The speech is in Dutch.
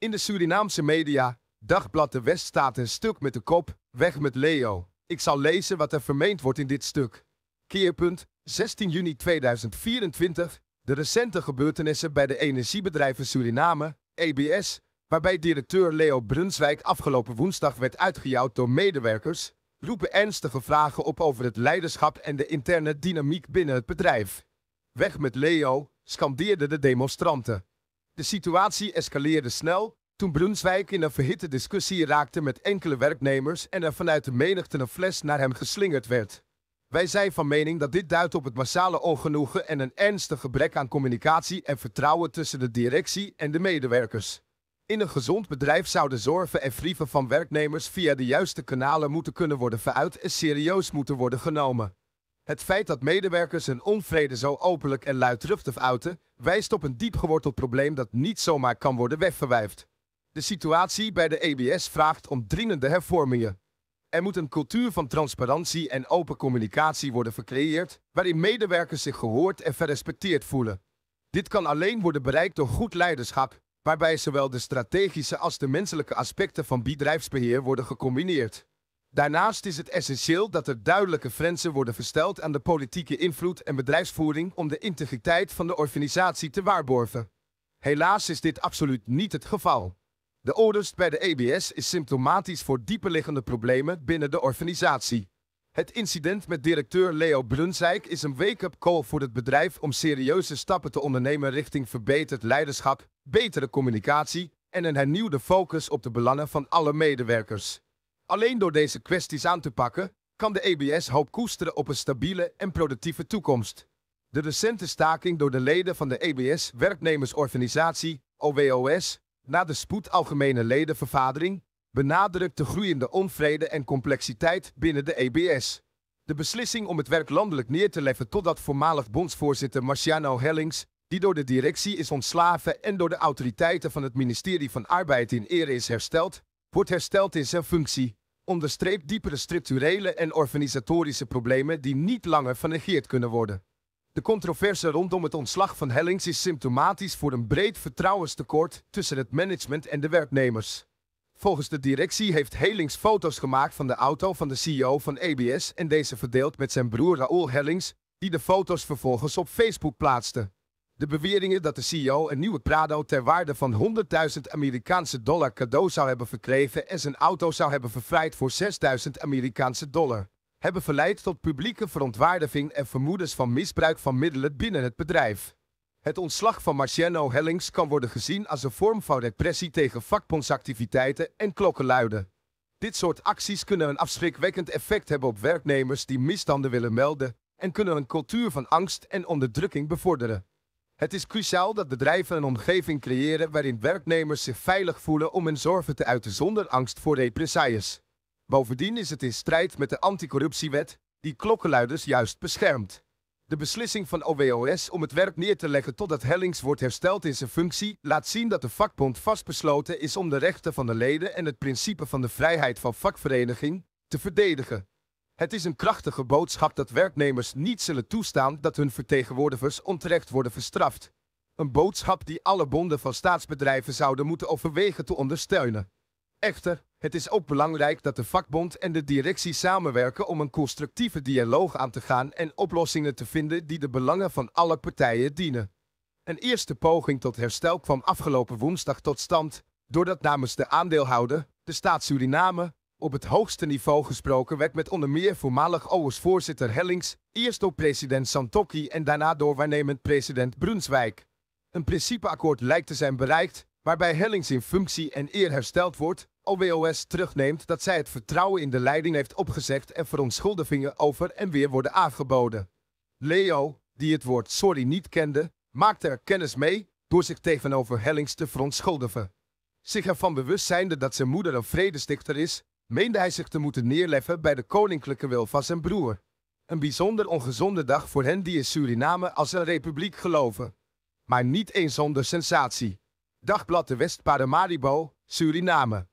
In de Surinaamse media, Dagblad de West staat een stuk met de kop Weg met Leo. Ik zal lezen wat er vermeend wordt in dit stuk. Keerpunt 16 juni 2024. De recente gebeurtenissen bij de energiebedrijven Suriname, EBS, waarbij directeur Leo Brunswijk afgelopen woensdag werd uitgejouwd door medewerkers, roepen ernstige vragen op over het leiderschap en de interne dynamiek binnen het bedrijf. Weg met Leo, scandeerden de demonstranten. De situatie escaleerde snel toen Brunswijk in een verhitte discussie raakte met enkele werknemers en er vanuit de menigte een fles naar hem geslingerd werd. Wij zijn van mening dat dit duidt op het massale ongenoegen en een ernstig gebrek aan communicatie en vertrouwen tussen de directie en de medewerkers. In een gezond bedrijf zouden zorgen en vrieven van werknemers via de juiste kanalen moeten kunnen worden veruit en serieus moeten worden genomen. Het feit dat medewerkers hun onvrede zo openlijk en luidruchtig uiten, wijst op een diepgeworteld probleem dat niet zomaar kan worden wegverwijfd. De situatie bij de EBS vraagt om dringende hervormingen. Er moet een cultuur van transparantie en open communicatie worden gecreëerd, waarin medewerkers zich gehoord en gerespecteerd voelen. Dit kan alleen worden bereikt door goed leiderschap, waarbij zowel de strategische als de menselijke aspecten van bedrijfsbeheer worden gecombineerd. Daarnaast is het essentieel dat er duidelijke grenzen worden versteld aan de politieke invloed en bedrijfsvoering om de integriteit van de organisatie te waarborgen. Helaas is dit absoluut niet het geval. De onrust bij de EBS is symptomatisch voor dieperliggende problemen binnen de organisatie. Het incident met directeur Leo Brunsijk is een wake-up call voor het bedrijf om serieuze stappen te ondernemen richting verbeterd leiderschap, betere communicatie en een hernieuwde focus op de belangen van alle medewerkers. Alleen door deze kwesties aan te pakken, kan de EBS hoop koesteren op een stabiele en productieve toekomst. De recente staking door de leden van de EBS Werknemersorganisatie, OWOS, na de spoed algemene ledenvervadering benadrukt de groeiende onvrede en complexiteit binnen de EBS. De beslissing om het werk landelijk neer te leggen totdat voormalig bondsvoorzitter Marciano Hellings, die door de directie is ontslagen en door de autoriteiten van het ministerie van Arbeid in ere is hersteld, wordt hersteld in zijn functie, onderstreept diepere structurele en organisatorische problemen die niet langer vernegeerd kunnen worden. De controverse rondom het ontslag van Hellings is symptomatisch voor een breed vertrouwenstekort tussen het management en de werknemers. Volgens de directie heeft Hellings foto's gemaakt van de auto van de CEO van ABS en deze verdeeld met zijn broer Raoul Hellings, die de foto's vervolgens op Facebook plaatste. De beweringen dat de CEO een nieuwe Prado ter waarde van 100.000 Amerikaanse dollar cadeau zou hebben verkregen en zijn auto zou hebben verfraaid voor 6.000 Amerikaanse dollar, hebben verleid tot publieke verontwaardiging en vermoedens van misbruik van middelen binnen het bedrijf. Het ontslag van Marciano Hellings kan worden gezien als een vorm van repressie tegen vakbondsactiviteiten en klokkenluiden. Dit soort acties kunnen een afschrikwekkend effect hebben op werknemers die misstanden willen melden en kunnen een cultuur van angst en onderdrukking bevorderen. Het is cruciaal dat bedrijven een omgeving creëren waarin werknemers zich veilig voelen om hun zorgen te uiten zonder angst voor represailles. Bovendien is het in strijd met de anticorruptiewet, die klokkenluiders juist beschermt. De beslissing van OWOS om het werk neer te leggen totdat Hellings wordt hersteld in zijn functie laat zien dat de vakbond vastbesloten is om de rechten van de leden en het principe van de vrijheid van vakvereniging te verdedigen. Het is een krachtige boodschap dat werknemers niet zullen toestaan dat hun vertegenwoordigers onterecht worden verstraft. Een boodschap die alle bonden van staatsbedrijven zouden moeten overwegen te ondersteunen. Echter, het is ook belangrijk dat de vakbond en de directie samenwerken om een constructieve dialoog aan te gaan en oplossingen te vinden die de belangen van alle partijen dienen. Een eerste poging tot herstel kwam afgelopen woensdag tot stand, doordat namens de aandeelhouder, de staat Suriname, op het hoogste niveau gesproken werd met onder meer voormalig OOS-voorzitter Hellings, eerst door president Santoki en daarna door waarnemend president Brunswijk. Een principeakkoord lijkt te zijn bereikt, waarbij Hellings in functie en eer hersteld wordt, OWOS terugneemt dat zij het vertrouwen in de leiding heeft opgezegd en verontschuldigingen over en weer worden aangeboden. Leo, die het woord sorry niet kende, maakte er kennis mee door zich tegenover Hellings te verontschuldigen. Zich ervan bewust zijnde dat zijn moeder een vredestichter is, meende hij zich te moeten neerleggen bij de koninklijke wil van zijn broer. Een bijzonder ongezonde dag voor hen die in Suriname als een republiek geloven. Maar niet eens zonder sensatie. Dagblad de West-Paramaribo, Suriname.